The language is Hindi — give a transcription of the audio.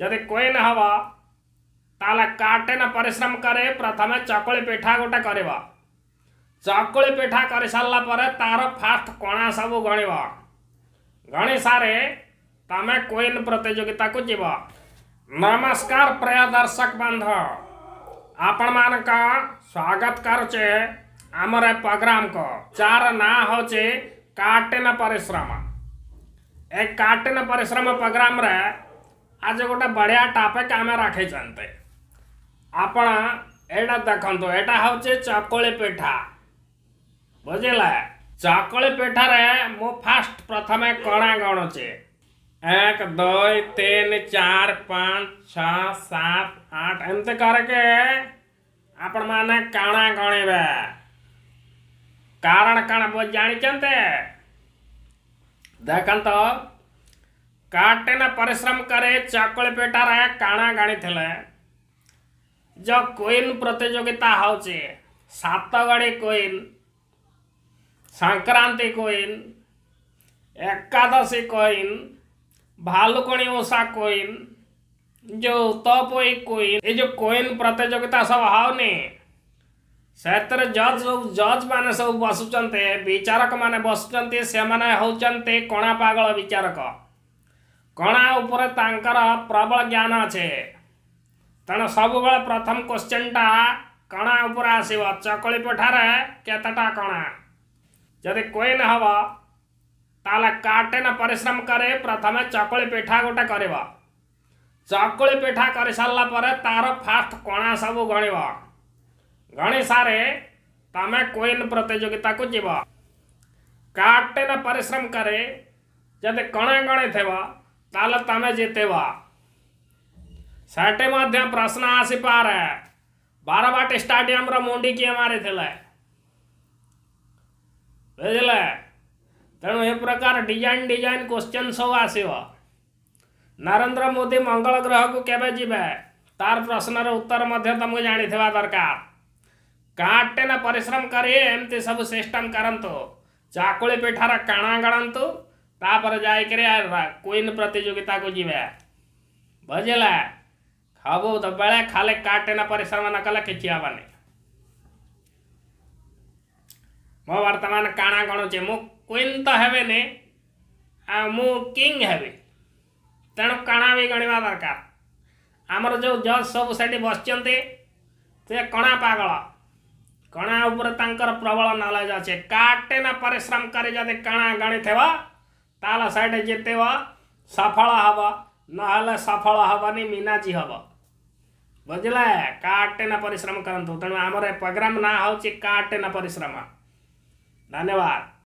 जदि क्वीन हम तटेन परिश्रम कर प्रथम चकुली पिठा गोटे कर चकुली पिठा कर सारापर तार फास्ट कणा सब गण गणी सारे तमें क्वीन प्रतिजोगिता को जीव नमस्कार प्रिय दर्शक बांध आपण मान स्वागत कर आमर प्रोग्राम को चार ना हूँ काटेन पिश्रम ए काटेन परिश्रम प्रोग्राम रे आज गोटे बढ़िया टॉपिक आम रखी आप देखु यहाँ हूँ चकुली पिठा बुझे चकुली पिठार मु फास्ट प्रथम कणा गणुचे एक दई तीन चार पाँच छः सात आठ एमती करके आपण मैने कणा गणवे कारण कण जानते देखता काटे ना परिश्रम करे चकुल पेटा काणा गाणी थे जो क्वीन प्रतियोगिता हूँ सतगढ़ी queen Sankranti queen Ekadashi queen भालुकणी ओषा क्वीन जो उत्तपोई क्वीन ये जो क्वीन प्रतियोगिता सब हाउनी से जज सब जज मैंने सब बसुंच विचारक मैंने बसुंच से कणा पगल विचारक कणा उपर तर प्रबल ज्ञान अच्छे तेना सब प्रथम क्वेश्चन टा कणा उपर आस चकली पिठार कतटा कणा जदि कोईन हम ताल काटेन परिश्रम करे प्रथम चकली पिठा गोटे कर चकली पिठा कर सारापर तार फास्ट कणा सब गण गणि सारे तमें कोईन प्रतिजोगिता को जीव काटेन परिश्रम करे जदि कणे गणी थोड़ा ताल तमे जेते वा मध्य प्रश्न आसी पार है बाराबाट स्टाडियम रोडी किए मारे थे तेणु हे प्रकार डिजाइन डिजाइन क्वेश्चन सब आस नरेन्द्र मोदी मंगल ग्रह को केवे जीवे तार प्रश्नर उत्तर मध्य तुमको जाणी दरकार काटे ना परिश्रम करी एमती सब सिस्टम करूँ चाकुली पिठार काणा गणतु ତାପରେ ଯାଇକରି କୁଇନ୍ ପ୍ରତିଯୋଗିତାକୁ ଯିବେ ବୁଝିଲେ ସବୁବେଳେ ଖାଲି କାଟେନା ପରିଶ୍ରମ ନ କଲେ କିଛି ହେବନି ମୁଁ ବର୍ତ୍ତମାନ କାଣା ଗଣୁଛି ମୁଁ କୁଇନ୍ ତ ହେବିନି ଆଉ ମୁଁ କିଙ୍ଗ ହେବି ତେଣୁ କାଣା ବି ଗଣିବା ଦରକାର ଆମର ଯେଉଁ ଜଜ୍ ସବୁ ସେଠି ବସିଛନ୍ତି ସେ କଣା ପାଗଳ କଣା ଉପରେ ତାଙ୍କର ପ୍ରବଳ ନଲେଜ ଅଛି କାଟେନା ପରିଶ୍ରମ କରି ଯଦି କାଣା ଗଣିଥିବ ତାହେଲେ ସେଇଟା ଯେତେ ବା ସଫଳ ହବ ନହେଲେ ସଫଳ ହବନି ମିନାଜୀ ହବ ବୁଝିଲେ କାଟେନା ପରିଶ୍ରମ କରନ୍ତୁ ତେଣୁ ଆମର ଏ ପ୍ରୋଗ୍ରାମ ନାଁ ହେଉଛି କାଟେନା ପରିଶ୍ରମ ଧନ୍ୟବାଦ